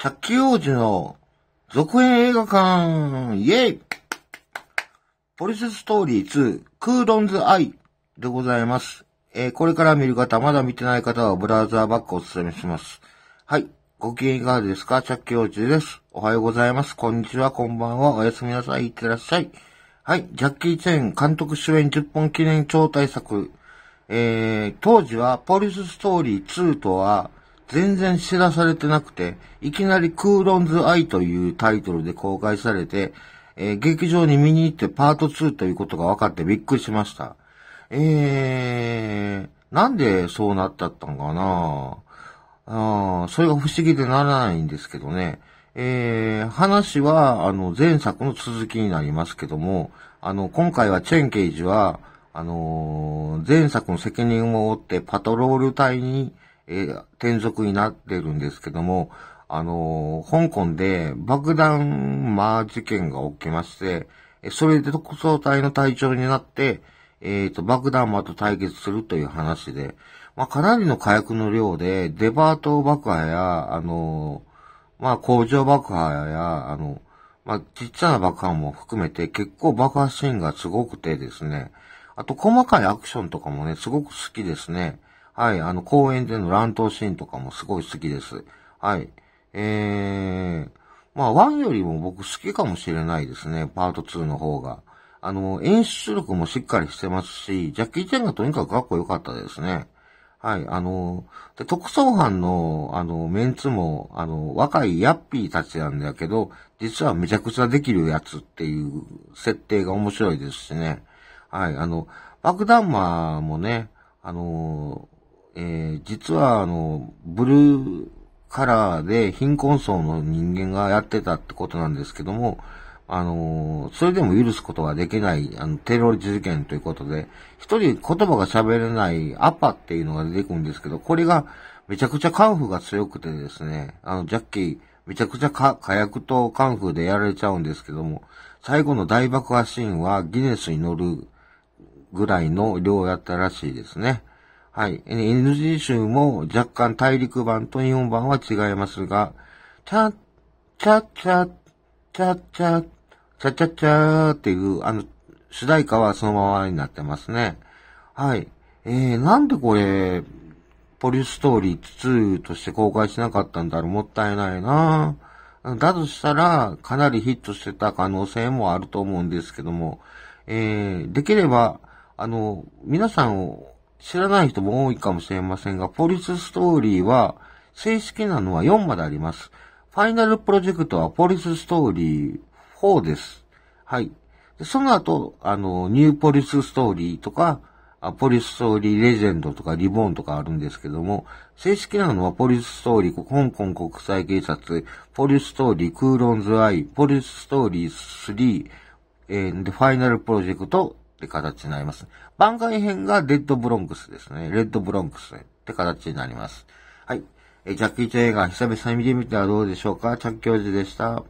ャッー王子の続編映画館、イェイポリスストーリー2、クードンズアイでございます。えー、これから見る方、まだ見てない方はブラウザーバックをお勧めします。はい。ご機嫌いかがですかチャッキ王子です。おはようございます。こんにちは、こんばんは。おやすみなさい。いってらっしゃい。はい。ジャッキー・チェーン監督主演10本記念超大作。えー、当時はポリスストーリー2とは、全然知らされてなくて、いきなりクーロンズ・アイというタイトルで公開されて、えー、劇場に見に行ってパート2ということが分かってびっくりしました。えー、なんでそうなっちゃったんかなあそれが不思議でならないんですけどね。えー、話は、あの、前作の続きになりますけども、あの、今回はチェンケイジは、あのー、前作の責任を負ってパトロール隊に、えー、転属になってるんですけども、あのー、香港で爆弾魔事件が起きまして、それで特捜隊の隊長になって、えっ、ー、と、爆弾魔と対決するという話で、まあ、かなりの火薬の量で、デパート爆破や、あのー、まあ、工場爆破や、あの、まあ、ちっちゃな爆破も含めて、結構爆破シーンがすごくてですね、あと細かいアクションとかもね、すごく好きですね。はい、あの、公園での乱闘シーンとかもすごい好きです。はい。えー、まあ、1よりも僕好きかもしれないですね、パート2の方が。あの、演出力もしっかりしてますし、ジャッキー・チェンがとにかくかっこよかったですね。はい、あの、で、特捜班の、あの、メンツも、あの、若いヤッピーたちなんだけど、実はめちゃくちゃできるやつっていう設定が面白いですしね。はい、あの、爆弾魔もね、あの、えー、実はあの、ブルーカラーで貧困層の人間がやってたってことなんですけども、あの、それでも許すことができない、あの、テロ事件ということで、一人言葉が喋れないアパっていうのが出てくるんですけど、これがめちゃくちゃカンフーが強くてですね、あの、ジャッキー、めちゃくちゃ火薬とカンフーでやられちゃうんですけども、最後の大爆破シーンはギネスに乗るぐらいの量やったらしいですね。はい。NG 集も若干大陸版と日本版は違いますが、チャッ、チャッチャッ、チャッチャッ、チャチャチャーっていう、あの、主題歌はそのままになってますね。はい。えー、なんでこれ、ポリストーリー2として公開しなかったんだろうもったいないなだとしたら、かなりヒットしてた可能性もあると思うんですけども、えー、できれば、あの、皆さんを知らない人も多いかもしれませんが、ポリスストーリーは、正式なのは4まであります。ファイナルプロジェクトはポリスストーリー4です。はい。その後、あの、ニューポリスストーリーとか、ポリスストーリーレジェンドとかリボーンとかあるんですけども、正式なのはポリスストーリー香港国際警察、ポリスストーリークーロンズアイ、ポリスストーリー3、えー、で、ファイナルプロジェクトって形になります。番外編がレッドブロンクスですね。レッドブロンクスって形になります。はい。え、ジャッキー・チェン映久々に見てみてはどうでしょうかチャッキ教授でした。